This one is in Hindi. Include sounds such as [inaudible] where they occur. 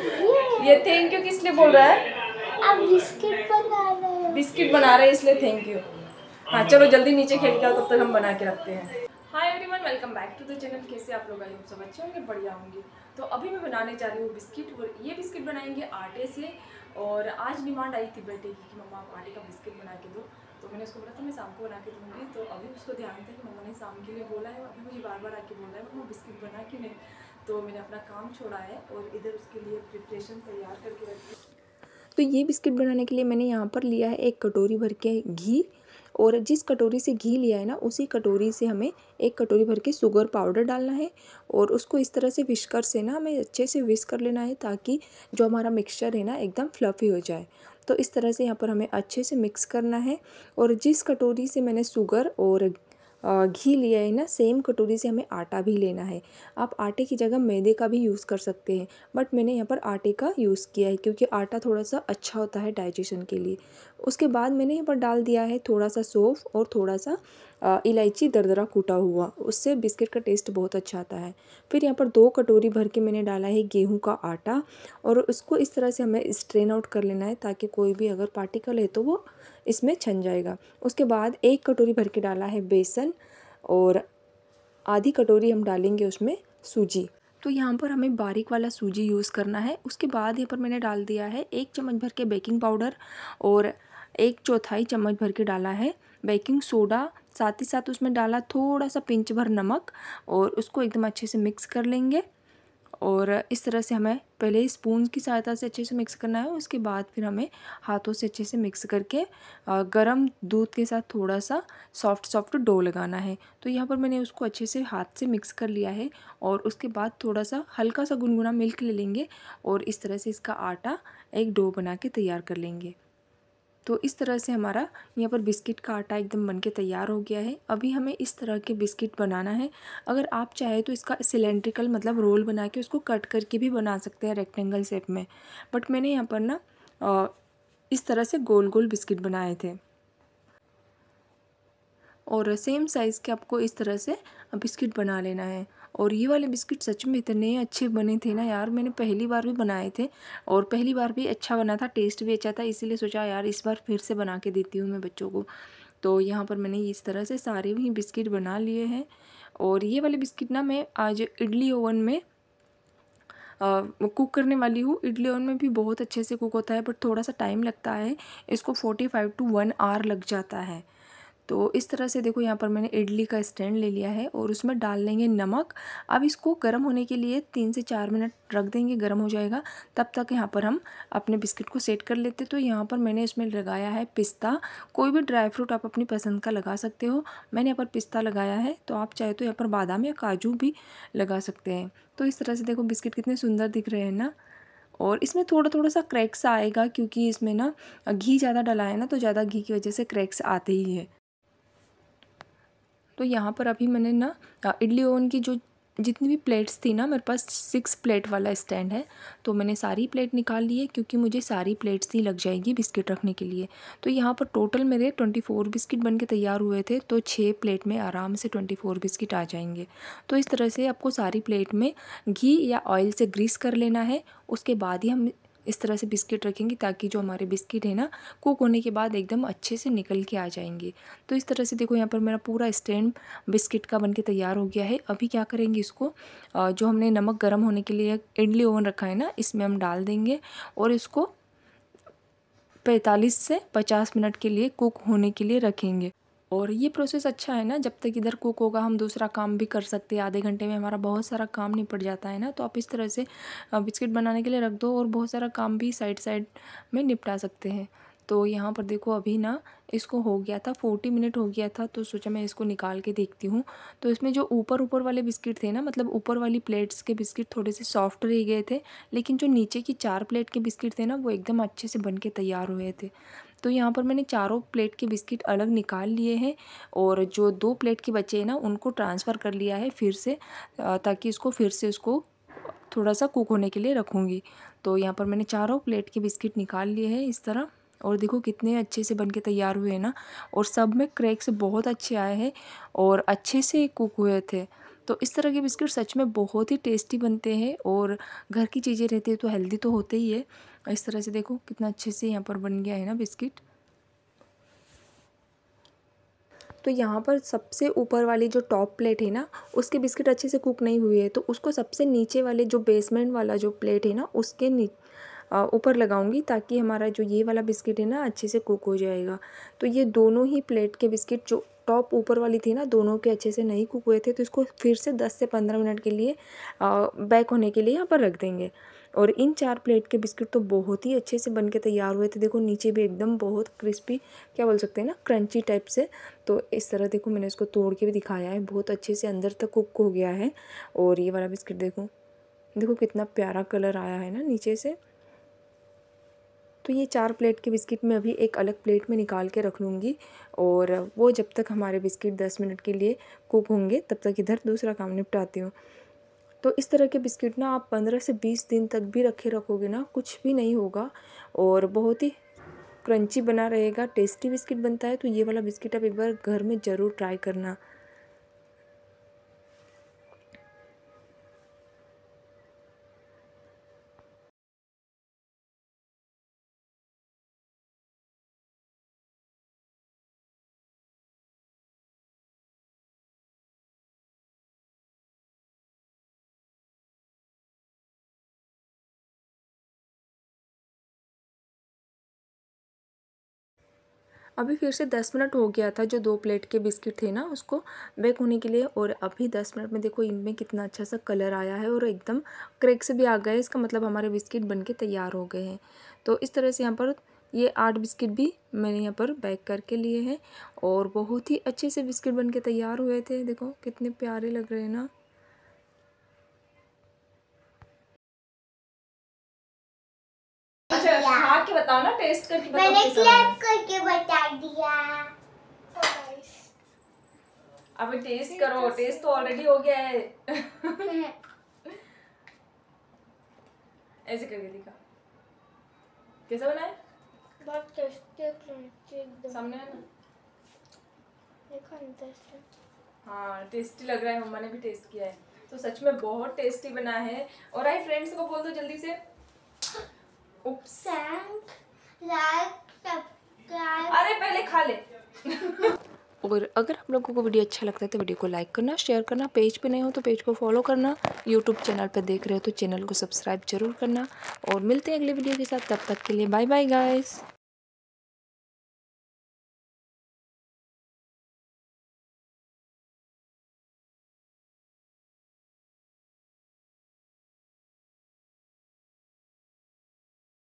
ये थैंक यू किस लिए बोल रहा है आप बिस्किट बना रहे हैं बिस्किट बना रहे हैं इसलिए थैंक यू हाँ चलो जल्दी नीचे खेल के आओ तब तक हम बना के रखते हैं hi everyone welcome back to the channel कैसे आप लोग आई हूँ सब अच्छे होंगे बढ़िया होंगे तो अभी मैं बनाने जा रही हूँ बिस्किट और ये बिस्किट बनाएंगे आटे से और आज डिमांड आई थी बेटे की कि मम्मा आप आटे का बिस्किट बना के दो तो मैंने उसको बोला था तो मैं शाम को बना के दूँगी तो अभी उसको ध्यान था कि मम्मा ने शाम के लिए बोला है अभी मुझे बार बार आके बोला है मम्मा बिस्किट बना के नहीं तो मैंने अपना काम छोड़ा है और इधर उसके लिए प्रिपरेशन तैयार करके रखी तो ये बिस्किट बनाने के लिए मैंने यहाँ पर लिया है एक कटोरी भर के घी और जिस कटोरी से घी लिया है ना उसी कटोरी से हमें एक कटोरी भर के शुगर पाउडर डालना है और उसको इस तरह से विस्कर से ना हमें अच्छे से विस्क कर लेना है ताकि जो हमारा मिक्सचर है ना एकदम फ्लफ़ी हो जाए तो इस तरह से यहाँ पर हमें अच्छे से मिक्स करना है और जिस कटोरी से मैंने शुगर और घी लिया है ना सेम कटोरी से हमें आटा भी लेना है आप आटे की जगह मैदे का भी यूज़ कर सकते हैं बट मैंने यहाँ पर आटे का यूज़ किया है क्योंकि आटा थोड़ा सा अच्छा होता है डाइजेशन के लिए उसके बाद मैंने यहाँ पर डाल दिया है थोड़ा सा सोफ और थोड़ा सा इलायची दरदरा कूटा हुआ उससे बिस्किट का टेस्ट बहुत अच्छा आता है फिर यहाँ पर दो कटोरी भर के मैंने डाला है गेहूँ का आटा और उसको इस तरह से हमें स्ट्रेन आउट कर लेना है ताकि कोई भी अगर पार्टिकल है तो वो इसमें छन जाएगा उसके बाद एक कटोरी भर के डाला है बेसन और आधी कटोरी हम डालेंगे उसमें सूजी तो यहाँ पर हमें बारीक वाला सूजी यूज़ करना है उसके बाद यहाँ पर मैंने डाल दिया है एक चम्मच भर के बेकिंग पाउडर और एक चौथाई चम्मच भर के डाला है बेकिंग सोडा साथ ही साथ उसमें डाला थोड़ा सा पिंच भर नमक और उसको एकदम अच्छे से मिक्स कर लेंगे और इस तरह से हमें पहले स्पून की सहायता से अच्छे से मिक्स करना है उसके बाद फिर हमें हाथों से अच्छे से मिक्स करके गरम दूध के साथ थोड़ा सा सॉफ्ट सॉफ्ट डो लगाना है तो यहाँ पर मैंने उसको अच्छे से हाथ से मिक्स कर लिया है और उसके बाद थोड़ा सा हल्का सा गुनगुना मिल्क ले लेंगे और इस तरह से इसका आटा एक डो बना के तैयार कर लेंगे तो इस तरह से हमारा यहाँ पर बिस्किट का आटा एकदम बन के तैयार हो गया है अभी हमें इस तरह के बिस्किट बनाना है अगर आप चाहे तो इसका सिलेंड्रिकल मतलब रोल बना के उसको कट करके भी बना सकते हैं रेक्टेंगल शेप में बट मैंने यहाँ पर ना इस तरह से गोल गोल बिस्किट बनाए थे और सेम साइज़ के आपको इस तरह से बिस्किट बना लेना है और ये वाले बिस्किट सच में इतने अच्छे बने थे ना यार मैंने पहली बार भी बनाए थे और पहली बार भी अच्छा बना था टेस्ट भी अच्छा था इसीलिए सोचा यार इस बार फिर से बना के देती हूँ मैं बच्चों को तो यहाँ पर मैंने इस तरह से सारे भी बिस्किट बना लिए हैं और ये वाले बिस्किट ना मैं आज इडली ओवन में कुक करने वाली हूँ इडली ओवन में भी बहुत अच्छे से कुक होता है बट थोड़ा सा टाइम लगता है इसको forty five to one hour लग जाता है तो इस तरह से देखो यहाँ पर मैंने इडली का स्टैंड ले लिया है और उसमें डाल लेंगे नमक अब इसको गर्म होने के लिए तीन से चार मिनट रख देंगे गर्म हो जाएगा तब तक यहाँ पर हम अपने बिस्किट को सेट कर लेते तो यहाँ पर मैंने इसमें लगाया है पिस्ता कोई भी ड्राई फ्रूट आप अपनी पसंद का लगा सकते हो मैंने यहाँ पर पिस्ता लगाया है तो आप चाहे तो यहाँ पर बादाम या काजू भी लगा सकते हैं तो इस तरह से देखो बिस्किट कितने सुंदर दिख रहे हैं ना और इसमें थोड़ा थोड़ा सा क्रैक्स आएगा क्योंकि इसमें ना घी ज़्यादा डला है ना तो ज़्यादा घी की वजह से क्रैक्स आते ही है तो यहाँ पर अभी मैंने ना इडली ओवन की जो जितनी भी प्लेट्स थी ना मेरे पास सिक्स प्लेट वाला स्टैंड है तो मैंने सारी प्लेट निकाल ली है क्योंकि मुझे सारी प्लेट्स ही लग जाएगी बिस्किट रखने के लिए तो यहाँ पर टोटल मेरे ट्वेंटी फोर बिस्किट बन के तैयार हुए थे तो छः प्लेट में आराम से ट्वेंटी फोर बिस्किट आ जाएंगे तो इस तरह से आपको सारी प्लेट में घी या ऑयल से ग्रीस कर लेना है उसके बाद ही हम इस तरह से बिस्किट रखेंगे ताकि जो हमारे बिस्किट है ना कुक होने के बाद एकदम अच्छे से निकल के आ जाएंगे तो इस तरह से देखो यहाँ पर मेरा पूरा स्टैंड बिस्किट का बन के तैयार हो गया है अभी क्या करेंगे इसको जो हमने नमक गर्म होने के लिए इडली ओवन रखा है ना इसमें हम डाल देंगे और इसको पैंतालीस से पचास मिनट के लिए कुक होने के लिए रखेंगे और ये प्रोसेस अच्छा है ना जब तक इधर कुक होगा हम दूसरा काम भी कर सकते हैं आधे घंटे में हमारा बहुत सारा काम निपट जाता है ना तो आप इस तरह से बिस्किट बनाने के लिए रख दो और बहुत सारा काम भी साइड साइड में निपटा सकते हैं तो यहाँ पर देखो अभी ना इसको हो गया था फोर्टी मिनट हो गया था तो सोचा मैं इसको निकाल के देखती हूँ तो इसमें जो ऊपर ऊपर वाले बिस्किट थे ना मतलब ऊपर वाली प्लेट्स के बिस्किट थोड़े से सॉफ्ट रह गए थे लेकिन जो नीचे की चार प्लेट के बिस्किट थे ना वो एकदम अच्छे से बन के तैयार हुए थे तो यहाँ पर मैंने चारों प्लेट के बिस्किट अलग निकाल लिए हैं और जो दो प्लेट के बचे हैं ना उनको ट्रांसफ़र कर लिया है फिर से ताकि इसको फिर से उसको थोड़ा सा कुक होने के लिए रखूँगी तो यहाँ पर मैंने चारों प्लेट के बिस्किट निकाल लिए हैं इस तरह और देखो कितने अच्छे से बन के तैयार हुए हैं ना और सब में क्रैक्स बहुत अच्छे आए हैं और अच्छे से कुक हुए थे तो इस तरह के बिस्किट सच में बहुत ही टेस्टी बनते हैं और घर की चीज़ें रहती है तो हेल्दी तो होते ही है इस तरह से देखो कितना अच्छे से यहाँ पर बन गया है ना बिस्किट तो यहाँ पर सबसे ऊपर वाली जो टॉप प्लेट है ना उसके बिस्किट अच्छे से कुक नहीं हुए हैं तो उसको सबसे नीचे वाले जो बेसमेंट वाला जो प्लेट है ना उसके नीचे ऊपर लगाऊंगी ताकि हमारा जो ये वाला बिस्किट है ना अच्छे से कुक हो जाएगा तो ये दोनों ही प्लेट के बिस्किट जो टॉप ऊपर वाली थी ना दोनों के अच्छे से नहीं कुक हुए थे तो इसको फिर से 10 से 15 मिनट के लिए बैक होने के लिए यहाँ पर रख देंगे और इन चार प्लेट के बिस्किट तो बहुत ही अच्छे से बन के तैयार हुए थे देखो नीचे भी एकदम बहुत क्रिस्पी क्या बोल सकते हैं ना क्रंची टाइप से तो इस तरह देखो मैंने इसको तोड़ के भी दिखाया है बहुत अच्छे से अंदर तक कुक हो गया है और ये वाला बिस्किट देखो देखो कितना प्यारा कलर आया है ना नीचे से तो ये चार प्लेट के बिस्किट मैं अभी एक अलग प्लेट में निकाल के रख लूँगी और वो जब तक हमारे बिस्किट दस मिनट के लिए कुक होंगे तब तक इधर दूसरा काम निपटाती हूँ तो इस तरह के बिस्किट ना आप पंद्रह से बीस दिन तक भी रखे रखोगे ना कुछ भी नहीं होगा और बहुत ही क्रंची बना रहेगा टेस्टी बिस्किट बनता है तो ये वाला बिस्किट आप एक बार घर में ज़रूर ट्राई करना अभी फिर से दस मिनट हो गया था जो दो प्लेट के बिस्किट थे ना उसको बेक होने के लिए और अभी दस मिनट में देखो इनमें कितना अच्छा सा कलर आया है और एकदम क्रेक से भी आ गए इसका मतलब हमारे बिस्किट बन के तैयार हो गए हैं तो इस तरह से यहाँ पर ये आठ बिस्किट भी मैंने यहाँ पर बैक करके लिए हैं और बहुत ही अच्छे से बिस्किट बन के तैयार हुए थे देखो कितने प्यारे लग रहे हैं ना बना के बताओ ना टेस्ट करके बताओ मैंने क्लैप करके बता दिया अब टेस्ट करो टेस्ट तो ऑलरेडी हो गया है [laughs] ऐसे करके दिखा कैसा बना है बहुत टेस्टी है क्रंची एकदम सामने है ना देखो हाँ टेस्टी लग रहा है मम्मा ने भी टेस्ट किया है तो सच में बहुत टेस्टी बना है और आई फ्रेंड्स को बोल दो जल्दी से उप्स अरे पहले खा ले [laughs] और अगर हम लोगों को वीडियो अच्छा लगता है तो वीडियो को लाइक करना शेयर करना पेज पे नहीं हो तो पेज को फॉलो करना यूट्यूब चैनल पर देख रहे हो तो चैनल को सब्सक्राइब जरूर करना और मिलते हैं अगले वीडियो के साथ तब तक के लिए बाय बाय गाइस